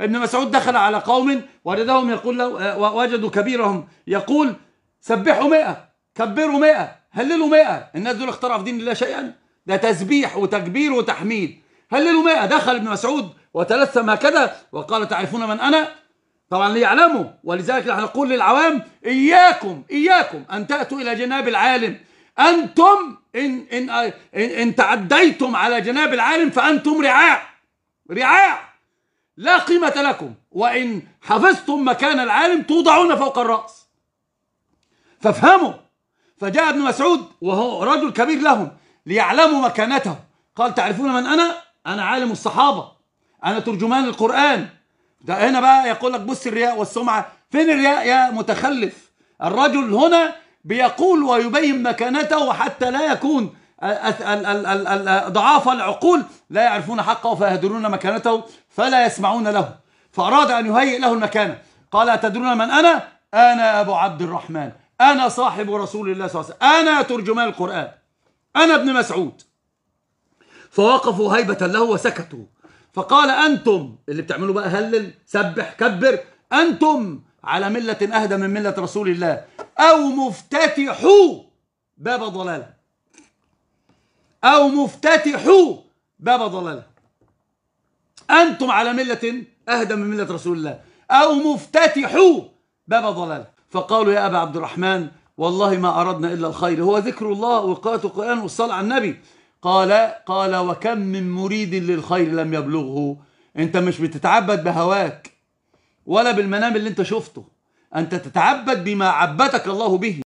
ابن مسعود دخل على قوم وجدهم يقول له آه، وجدوا كبيرهم يقول سبحوا مئة كبروا مئة هللوا مئة الناس دول اخترعوا في دين الله شيئا ده تسبيح وتكبير وتحميد هللوا مئة دخل ابن مسعود وتلثم هكذا وقال تعرفون من أنا طبعا ليعلموا ولذلك نحن نقول للعوام إياكم إياكم أن تأتوا إلى جناب العالم أنتم إن, إن, إن, إن تعديتم على جناب العالم فأنتم رعاع رعاع لا قيمة لكم وإن حفظتم مكان العالم توضعون فوق الرأس فافهموا فجاء ابن مسعود وهو رجل كبير لهم ليعلموا مكانته قال تعرفون من أنا؟ أنا عالم الصحابة أنا ترجمان القرآن ده هنا بقى يقول لك بص الرياء والسمعة فين الرياء يا متخلف الرجل هنا بيقول ويبين مكانته حتى لا يكون ضعاف العقول لا يعرفون حقه فيهدرون مكانته فلا يسمعون له فأراد أن يهيئ له المكانة قال أتدرون من أنا؟ أنا أبو عبد الرحمن أنا صاحب رسول الله صلى الله عليه وسلم أنا ترجمان القرآن أنا ابن مسعود فوقفوا هيبة له وسكتوا فقال أنتم اللي بتعملوا بقى هلل سبح كبر أنتم على ملة أهدى من ملة رسول الله أو مفتتحوا باب ضلاله أو مفتتحوا باب ضلالة أنتم على ملة أهدى من ملة رسول الله أو مفتتحوا باب ضلالة فقالوا يا أبا عبد الرحمن والله ما أردنا إلا الخير هو ذكر الله وقراءة القرآن والصلاة على النبي قال قال وكم من مريد للخير لم يبلغه أنت مش بتتعبد بهواك ولا بالمنام اللي أنت شفته أنت تتعبد بما عبدك الله به